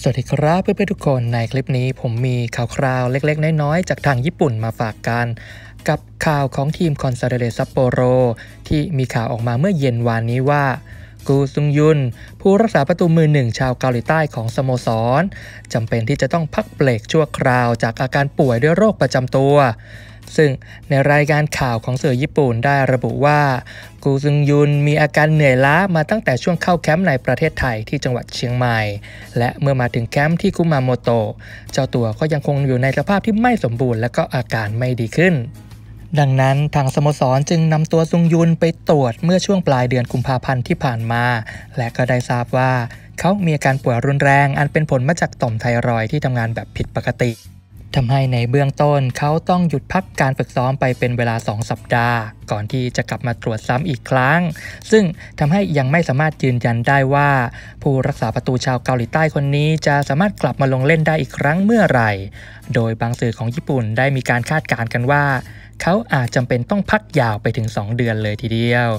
สวัสดีครับเพื่อนๆทุกคนในคลิปนี้ผมมีข่าวคราวเล็กๆ น้อยๆ จากทางญี่ปุ่นมาฝากกัน กับข่าวของทีมคอนซาเดเรซัปโปโร ที่มีข่าวออกมาเมื่อเย็นวานนี้ว่า กูซุงยุน ผู้รักษาประตูมือหนึ่งชาวเกาหลีใต้ของสโมสรจำเป็นที่จะต้องพักเบรกชั่วคราวจากอาการป่วยด้วยโรคประจำตัวซึ่งในรายการข่าวของสื่อญี่ปุ่นได้ระบุว่า กูซึงยุนมีอาการเหนื่อยล้ามาตั้งแต่ช่วงเข้าแคมป์ในประเทศไทยที่จังหวัดเชียงใหม่ และเมื่อมาถึงแคมป์ที่คุมาโมโตะเจ้าตัวก็ยังคงอยู่ในสภาพที่ไม่สมบูรณ์และก็อาการไม่ดีขึ้น ดังนั้นทางสโมสรจึงนำตัวซุงยุนไปตรวจเมื่อช่วงปลายเดือนกุมภาพันธ์ที่ผ่านมา และก็ได้ทราบว่า เขามีอาการป่วยรุนแรงอันเป็นผลมาจากต่อมไทรอยที่ทำงานแบบผิดปกติทำให้ในเบื้องต้นเขาต้องหยุดพักการฝึกซ้อมไปเป็นเวลา 2 สัปดาห์ ก่อนที่จะกลับมาตรวจซ้ำอีกครั้ง ซึ่งทำให้ยังไม่สามารถยืนยันได้ว่า ผู้รักษาประตูชาวเกาหลีใต้คนนี้จะสามารถกลับมาลงเล่นได้อีกครั้งเมื่อไหร่ โดยบางสื่อของญี่ปุ่นได้มีการคาดการณ์กันว่า เขาอาจจำเป็นต้องพักยาวไปถึง 2 เดือนเลยทีเดียว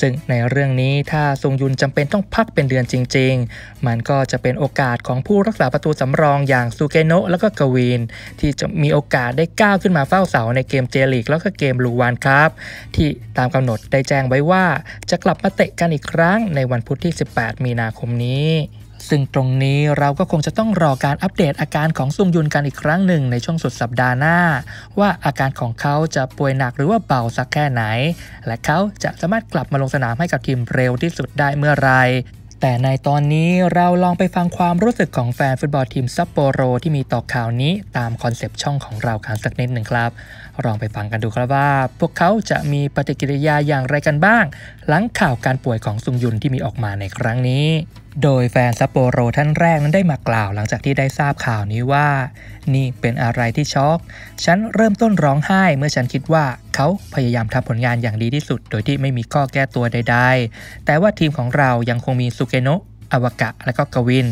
ซึ่งในเรื่องนี้ถ้าซุงยุนจำเป็นต้องพักเป็นเดือนจริง ๆ มันก็จะเป็นโอกาสของผู้รักษาประตูสำรองอย่างซูเกโนะและก็กวีนที่จะมีโอกาสได้ก้าวขึ้นมาเฝ้าเสาในเกมเจลิกแล้วก็เกมลูวานครับ ที่ตามกำหนดได้แจ้งไว้ว่าจะกลับมาเตะกันอีกครั้งในวันพุธที่ 18 มีนาคมนี้ซึ่งตรงนี้เราก็คงจะต้องรอการอัปเดตอาการของซุงยุนกันอีกครั้งหนึ่งในช่วงสุดสัปดาห์หน้า ว่าอาการของเขาจะป่วยหนักหรือว่าเบาสักแค่ไหน และเขาจะสามารถกลับมาลงสนามให้กับทีมเร็วที่สุดได้เมื่อไร แต่ในตอนนี้เราลองไปฟังความรู้สึกของแฟนฟุตบอลทีมซัปโปโร ที่มีต่อข่าวนี้ตามคอนเซปต์ช่องของเรากัรสักนิดหนึ่งครับ ลองไปฟังกันดูครับว่า พวกเขาจะมีปฏิกิริยาอย่างไรกันบ้าง หลังข่าวการป่วยของซุงยุนที่มีออกมาในครั้งนี้โดยแฟนซัปโปโรท่านแรกนั้นได้มากล่าวหลังจากที่ได้ทราบข่าวนี้ว่า นี่เป็นอะไรที่ช็อก ฉันเริ่มต้นร้องไห้เมื่อฉันคิดว่า เขาพยายามทำผลงานอย่างดีที่สุด โดยที่ไม่มีข้อแก้ตัวใดๆ แต่ว่าทีมของเรายังคงมีสุเกโนะอวกะ และก็กวิน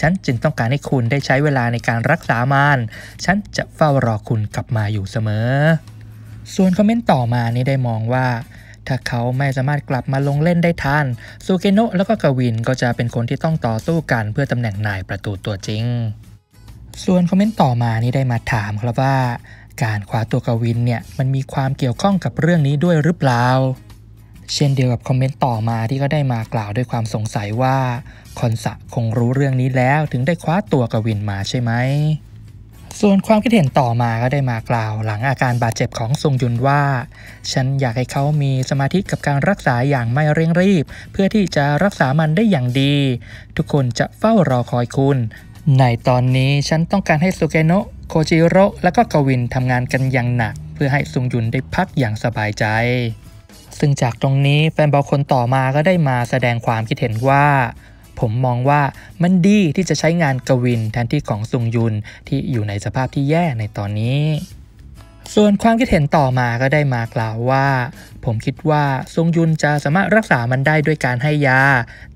ฉันจึงต้องการให้คุณได้ใช้เวลาในการรักษามานฉันจะเฝ้ารอคุณกลับมาอยู่เสมอ ส่วนคอมเมนต์ต่อมานี่ได้มองว่าถ้าเขาไม่สามารถกลับมาลงเล่นได้ทันซูเกโนะแล้วก็กวินก็จะเป็นคนที่ต้องต่อสู้กันเพื่อตำแหน่งนายประตูตัวจริง ส่วนคอมเมนต์ต่อมานี่ได้มาถามครับว่า การคว้าตัวกวินเนี่ยมันมีความเกี่ยวข้องกับเรื่องนี้ด้วยหรือเปล่า เช่นเดียวกับคอมเมนต์ต่อมาที่ก็ได้มากล่าวด้วยความสงสัยว่าคอนสะคงรู้เรื่องนี้แล้วถึงได้คว้าตัวกวินมาใช่ไหมส่วนความคิดเห็นต่อมาก็ได้มากล่าวหลังอาการบาดเจ็บของซงยุนว่า ฉันอยากให้เขามีสมาธิกับการรักษาอย่างไม่เร่งรีบ เพื่อที่จะรักษามันได้อย่างดี ทุกคนจะเฝ้ารอคอยคุณ ในตอนนี้ฉันต้องการให้สุเกโนะโคจิโร่และก็กวินทำงานกันอย่างหนัก เพื่อให้ซุงยุนได้พักอย่างสบายใจ ซึ่งจากตรงนี้แฟนบอลคนต่อมาก็ได้มาแสดงความคิดเห็นว่าผมมองว่ามันดีที่จะใช้งานกวินแทนที่ของซุงยุนที่อยู่ในสภาพที่แย่ในตอนนี้ ส่วนความคิดเห็นต่อมาก็ได้มากล่าวว่า ผมคิดว่าซุงยุนจะสามารถรักษามันได้ด้วยการให้ยา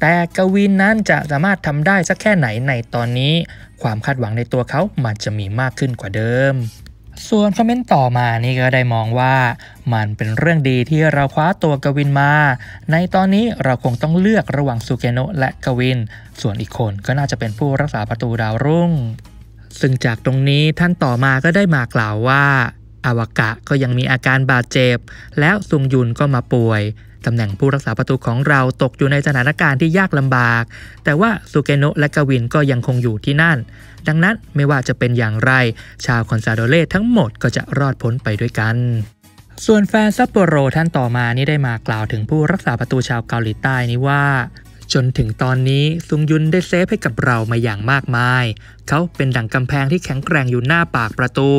แต่กวินนั้นจะสามารถทำได้สักแค่ไหนในตอนนี้ ความคาดหวังในตัวเขามันจะมีมากขึ้นกว่าเดิมส่วนคอมเมนต์ต่อมา นี่ก็ได้มองว่า มันเป็นเรื่องดีที่เราคว้าตัวกวินมา ในตอนนี้เราคงต้องเลือกระหว่างซูเกโนและกวิน ส่วนอีกคนก็น่าจะเป็นผู้รักษาประตูดาวรุ่ง ซึ่งจากตรงนี้ท่านต่อมาก็ได้มากล่าวว่าอาวกะก็ยังมีอาการบาดเจ็บ แล้วซุงยุนก็มาป่วยตำแหน่งผู้รักษาประตูของเราตกอยู่ในสถานการณ์ที่ยากลำบาก แต่ว่าซูเกโนและกวินก็ยังคงอยู่ที่นั่น ดังนั้นไม่ว่าจะเป็นอย่างไร ชาวคอนซาโดเลทั้งหมดก็จะรอดพ้นไปด้วยกัน ส่วนแฟนซัปโปโรท่านต่อมานี้ได้มากล่าวถึงผู้รักษาประตูชาวเกาหลีใต้นี้ว่าจนถึงตอนนี้ ซุงยุนได้เซฟให้กับเรามาอย่างมากมาย เขาเป็นดั่งกำแพงที่แข็งแกร่งอยู่หน้าปากประตู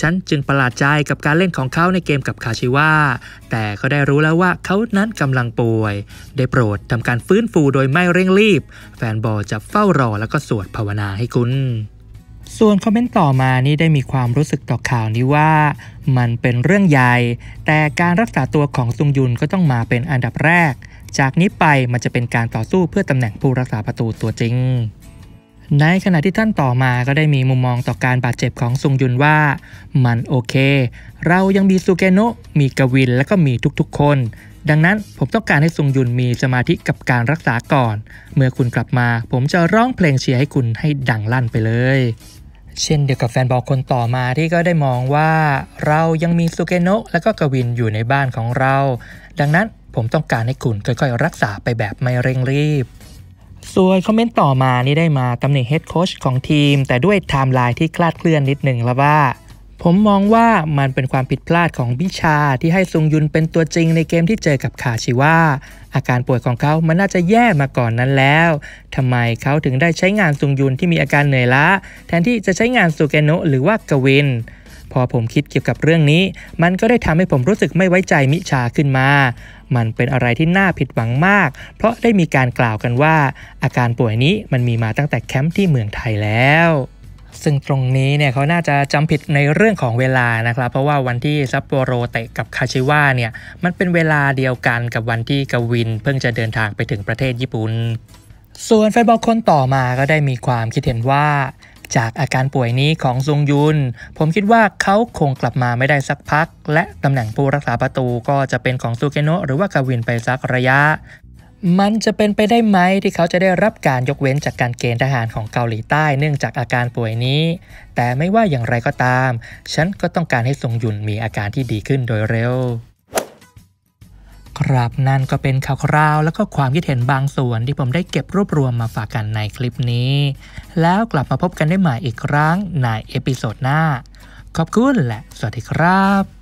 ฉันจึงประหลาดใจกับการเล่นของเขาในเกมกับคาชิวะแต่ก็ได้รู้แล้วว่าเขานั้นกำลังป่วย ได้โปรดทำการฟื้นฟูโดยไม่เร่งรีบ แฟนบอลจะเฝ้ารอแล้วก็สวดภาวนาให้คุณ ส่วนคอมเมนต์ต่อมา นี่ได้มีความรู้สึกต่อข่าวนี้ว่า มันเป็นเรื่องใหญ่ แต่การรักษาตัวของซุงยุนก็ต้องมาเป็นอันดับแรกจากนี้ไปมันจะเป็นการต่อสู้เพื่อตำแหน่งผู้รักษาประตูตัวจริง ในขณะที่ท่านต่อมาก็ได้มีมุมมองต่อการบาดเจ็บของซุงยุนว่า มันโอเค เรายังมีซูเกโนะมีกวินและก็มีทุกๆคน ดังนั้นผมต้องการให้ซุงยุนมีสมาธิกับการรักษาก่อน เมื่อคุณกลับมา ผมจะร้องเพลงเชียร์ให้คุณให้ดังลั่นไปเลย เช่น เดียวกับแฟนบอลคนต่อมาที่ก็ได้มองว่าเรายังมีซูเกโนะและก็กวินอยู่ในบ้านของเรา ดังนั้นผมต้องการให้คุณค่อย ๆ รักษาไปแบบไม่เร่งรีบ ส่วนคอมเมนต์ต่อมานี่ได้มาตำแหน่งเฮดโค้ชของทีม แต่ด้วยไทม์ไลน์ที่คลาดเคลื่อนนิดหนึ่งแล้วว่า ผมมองว่ามันเป็นความผิดพลาดของบิชาที่ให้ซุงยุนเป็นตัวจริงในเกมที่เจอกับคาชิว่า อาการป่วยของเขามันน่าจะแย่มาก่อนนั้นแล้วทำไมเขาถึงได้ใช้งานซุงยุนที่มีอาการเหนื่อยล้าแทนที่จะใช้งานสุเกโนะหรือว่ากวินพอผมคิดเกี่ยวกับเรื่องนี้ มันก็ได้ทำให้ผมรู้สึกไม่ไว้ใจมิชาขึ้นมา มันเป็นอะไรที่น่าผิดหวังมาก เพราะได้มีการกล่าวกันว่าอาการป่วยนี้มันมีมาตั้งแต่แคมป์ที่เมืองไทยแล้ว ซึ่งตรงนี้เนี่ยเขาน่าจะจำผิดในเรื่องของเวลานะครับเพราะว่าวันที่ซัปโปโรเตะกับคาชิวะเนี่ยมันเป็นเวลาเดียวกันกับวันที่กวิน เพิ่งจะเดินทางไปถึงประเทศญี่ปุ่นส่วนแฟนบอลคนต่อมาก็ได้มีความคิดเห็นว่าจากอาการป่วยนี้ของซุงยุน ผมคิดว่าเขาคงกลับมาไม่ได้สักพัก และตำแหน่งผู้รักษาประตูก็จะเป็นของซูเกโนะหรือว่ากาวินไปสักระยะ มันจะเป็นไปได้ไหมที่เขาจะได้รับการยกเว้นจากการเกณฑ์ทหารของเกาหลีใต้ เนื่องจากอาการป่วยนี้ แต่ไม่ว่าอย่างไรก็ตาม ฉันก็ต้องการให้ซุงยุนมีอาการที่ดีขึ้นโดยเร็วครับนั่นก็เป็นข่าวคราวและก็ความคิดเห็นบางส่วนที่ผมได้เก็บรวบรวมมาฝากกันในคลิปนี้ แล้วกลับมาพบกันได้ใหม่อีกครั้งในเอพิโซดหน้า ขอบคุณและสวัสดีครับ